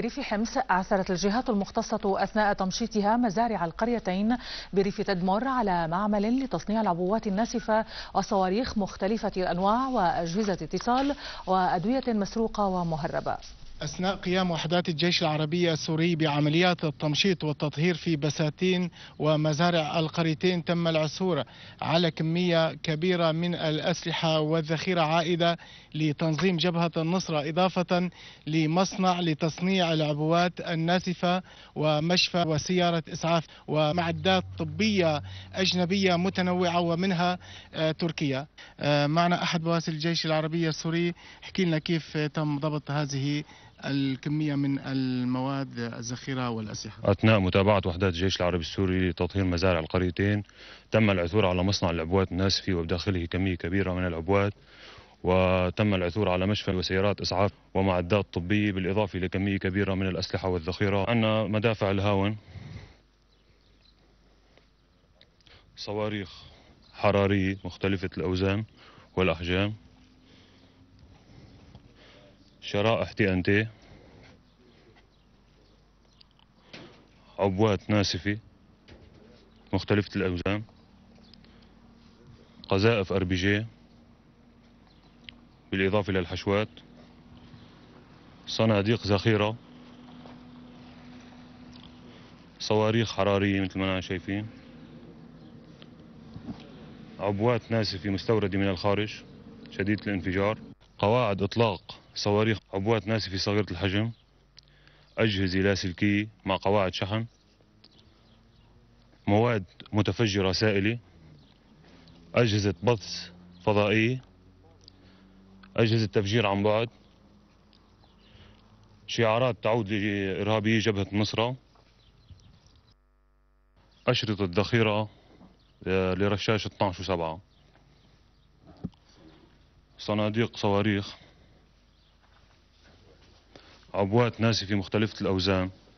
ريف حمص عثرت الجهات المختصة أثناء تمشيطها مزارع القريتين بريف تدمر على معمل لتصنيع العبوات الناسفة وصواريخ مختلفة الأنواع وأجهزة اتصال وأدوية مسروقة ومهربة أثناء قيام وحدات الجيش العربي السوري بعمليات التمشيط والتطهير في بساتين ومزارع القريتين تم العثور على كمية كبيرة من الأسلحة والذخيرة عائدة لتنظيم جبهة النصرة إضافة لمصنع لتصنيع العبوات الناسفة ومشفى وسيارة إسعاف ومعدات طبية أجنبية متنوعة ومنها آه، تركيا آه، معنا أحد بواسل الجيش العربي السوري احكي لنا كيف تم ضبط هذه الكمية من المواد الذخيرة والأسلحة أثناء متابعة وحدات الجيش العربي السوري لتطهير مزارع القريتين تم العثور على مصنع العبوات الناسفي وبداخله كمية كبيرة من العبوات وتم العثور على مشفى وسيارات إسعاف ومعدات طبية بالإضافة لكمية كبيرة من الأسلحة والذخيرة عندنا مدافع الهاون صواريخ حرارية مختلفة الأوزان والأحجام شرائح ان تي عبوات ناسفة مختلفة الأوزان قذائف جي بالإضافة للحشوات صناديق ذخيرة صواريخ حرارية مثل ما نحن شايفين عبوات ناسفة مستوردة من الخارج شديدة الانفجار قواعد إطلاق صواريخ عبوات ناسفة صغيرة الحجم أجهزة لاسلكية مع قواعد شحن مواد متفجرة سائلة أجهزة بث فضائية أجهزة تفجير عن بعد شعارات تعود لإرهابية جبهة النصرة أشرطة ذخيرة لرشاش 12 و7 صناديق صواريخ عبوات ناسفة مختلفة الأوزان